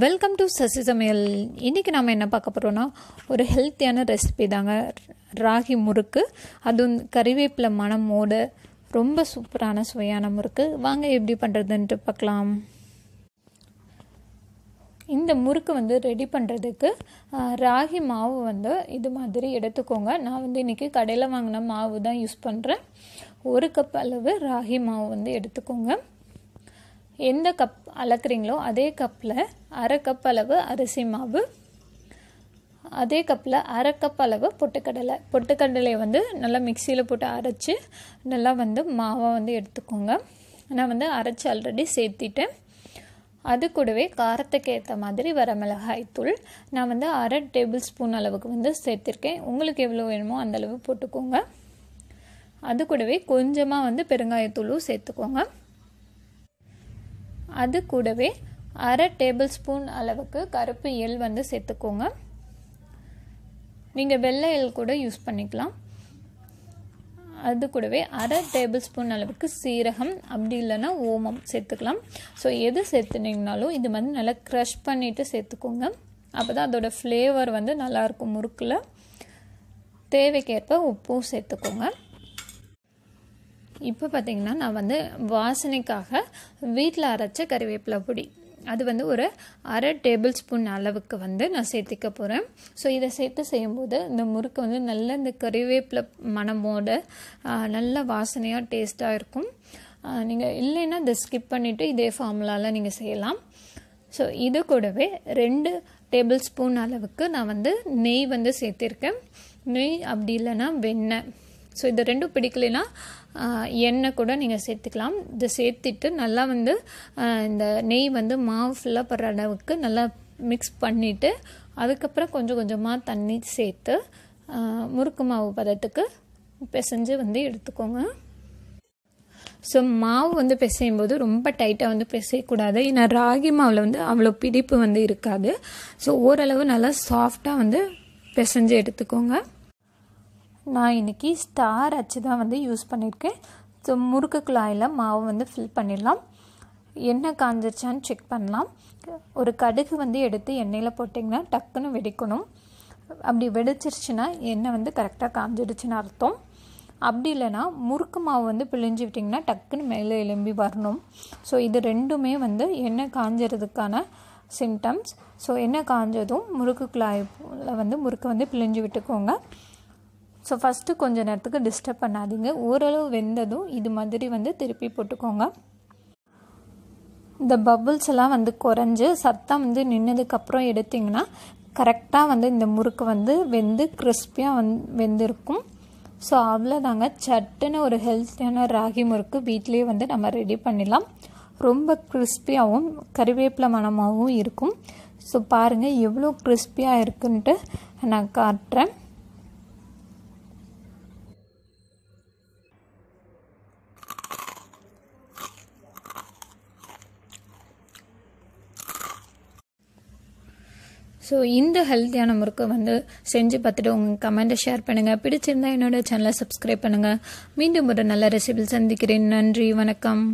welcome to Sasi சமையல் இன்றைக்கி நாம் என்ன பார்க்க போகிறோன்னா ஒரு ஹெல்த்தியான ரெசிபி தாங்க ராகி முறுக்கு அதுவும் கறிவேப்பிலை மணமோட ரொம்ப சூப்பரான சுவையான முறுக்கு வாங்க எப்படி பண்ணுறதுன்ட்டு பார்க்கலாம் இந்த முறுக்கு வந்து ரெடி பண்ணுறதுக்கு ராகி மாவு வந்து இது மாதிரி எடுத்துக்கோங்க நான் வந்து இன்றைக்கி கடையில் வாங்கின மாவு தான் யூஸ் பண்ணுறேன் ஒரு கப் அளவு ராகி மாவு வந்து எடுத்துக்கோங்க எந்த கப் அளக்குறீங்களோ அதே கப்பில் அரை கப் அளவு அரிசி மாவு அதே கப்பில் அரை கப் அளவு பொட்டுக்கடலை பொட்டுக்கடலையை வந்து நல்லா மிக்சியில் போட்டு அரைச்சி நல்லா வந்து மாவாக வந்து எடுத்துக்கோங்க நான் வந்து அரைச்சி ஆல்ரெடி சேர்த்திட்டேன் அது கூடவே காரத்துக்கு ஏற்ற மாதிரி வர மிளகாய் தூள் நான் வந்து அரை டேபிள் ஸ்பூன் அளவுக்கு வந்து சேர்த்துருக்கேன் உங்களுக்கு எவ்வளோ வேணுமோ அந்தளவு போட்டுக்கோங்க அது கூடவே கொஞ்சமாக வந்து பெருங்காயத்தூளும் சேர்த்துக்கோங்க அது கூடவே அரை டேபிள் ஸ்பூன் அளவுக்கு கருப்பு எள் வந்து சேர்த்துக்கோங்க நீங்கள் வெள்ளை எள் கூட யூஸ் பண்ணிக்கலாம் அது கூடவே அரை டேபிள் ஸ்பூன் அளவுக்கு சீரகம் அப்படி இல்லைன்னா ஓமம் சேர்த்துக்கலாம் ஸோ எது சேர்த்துனீங்கனாலும் இது வந்து நல்லா க்ரஷ் பண்ணிவிட்டு சேர்த்துக்கோங்க அப்போ தான் அதோடய ஃப்ளேவர் வந்து நல்லாயிருக்கும் முறுக்கில் தேவைக்கேற்ப உப்பும் சேர்த்துக்கோங்க இப்போ பார்த்திங்கன்னா நான் வந்து வாசனைக்காக வீட்டில் அரைச்ச கறிவேப்பிலை பொடி அது வந்து ஒரு அரை டேபிள் ஸ்பூன் அளவுக்கு வந்து நான் சேர்த்துக்க போகிறேன் ஸோ இதை சேர்த்து செய்யும்போது இந்த முறுக்கு வந்து நல்ல இந்த கறிவேப்பிலை மனமோடு நல்ல வாசனையாக டேஸ்ட்டாக இருக்கும் நீங்கள் இல்லைன்னா இதை ஸ்கிப் பண்ணிவிட்டு இதே ஃபார்முலாவில் நீங்கள் செய்யலாம் ஸோ இது கூடவே ரெண்டு டேபிள் ஸ்பூன் அளவுக்கு நான் வந்து நெய் வந்து சேர்த்துருக்கேன் நெய் அப்படி இல்லைன்னா வெண்ணெய் ஸோ இது ரெண்டும் பிடிக்கலைன்னா எண்ணெய் கூட நீங்கள் சேர்த்துக்கலாம் இதை சேர்த்துட்டு நல்லா வந்து இந்த நெய் வந்து மாவு ஃபுல்லாக படுற அளவுக்கு நல்லா மிக்ஸ் பண்ணிவிட்டு அதுக்கப்புறம் கொஞ்சம் கொஞ்சமாக தண்ணி சேர்த்து முறுக்கு மாவு பதத்துக்கு பிசைஞ்சு வந்து எடுத்துக்கோங்க ஸோ மாவு வந்து பிசையும் போது ரொம்ப டைட்டாக வந்து பிசையக்கூடாது ஏன்னா ராகி மாவில் வந்து அவ்வளோ பிடிப்பு வந்து இருக்காது ஸோ ஓரளவு நல்லா சாஃப்டாக வந்து பிசைஞ்சு எடுத்துக்கோங்க நான் இன்றைக்கி ஸ்டார் அச்சு தான் வந்து யூஸ் பண்ணியிருக்கேன் ஸோ முறுக்கு குழாயில் மாவு வந்து ஃபில் பண்ணிடலாம் எண்ணெய் காஞ்சிருச்சான்னு செக் பண்ணலாம் ஒரு கடுகு வந்து எடுத்து எண்ணெயில் போட்டிங்கன்னா டக்குன்னு வெடிக்கணும் அப்படி வெடிச்சிருச்சுன்னா எண்ணெய் வந்து கரெக்டாக காஞ்சிடுச்சுன்னு அர்த்தம் அப்படி இல்லைன்னா முறுக்கு மாவு வந்து பிழிஞ்சு விட்டிங்கன்னா டக்குன்னு மேலே எலும்பி வரணும் ஸோ இது ரெண்டுமே வந்து எண்ணெய் காஞ்சிறதுக்கான சிம்டம்ஸ் ஸோ எண்ணெய் காஞ்சதும் முறுக்கு குழாயில் வந்து முறுக்கு வந்து பிழிஞ்சு விட்டுக்கோங்க ஸோ ஃபஸ்ட்டு கொஞ்சம் நேரத்துக்கு டிஸ்டர்ப் பண்ணாதீங்க ஓரளவு வெந்ததும் இது மாதிரி வந்து திருப்பி போட்டுக்கோங்க இந்த பபுள்ஸ் எல்லாம் வந்து குறைஞ்சி சத்தம் வந்து நின்னதுக்கப்புறம் எடுத்திங்கன்னா கரெக்டாக வந்து இந்த முறுக்கு வந்து வெந்து கிறிஸ்பியாக வந் வெந்திருக்கும் ஸோ அவ்வளோதாங்க சட்டுன்னு ஒரு ஹெல்த்தியான ராகி முறுக்கு வீட்லேயே வந்து நம்ம ரெடி பண்ணிடலாம் ரொம்ப கிறிஸ்பியாகவும் கருவேப்பிலை மனமாகவும் இருக்கும் ஸோ பாருங்கள் எவ்வளோ கிறிஸ்பியாக இருக்குன்ட்டு நான் காட்டுறேன் ஸோ இந்த ஹெல்த்தியான முறுக்கு வந்து செஞ்சு பார்த்துட்டு உங்கள் கமெண்டை ஷேர் பண்ணுங்கள் பிடிச்சிருந்தா என்னோட சேனலை சப்ஸ்கிரைப் பண்ணுங்கள் மீண்டும் ஒரு நல்ல ரெசிபி சந்திக்கிறேன் நன்றி வணக்கம்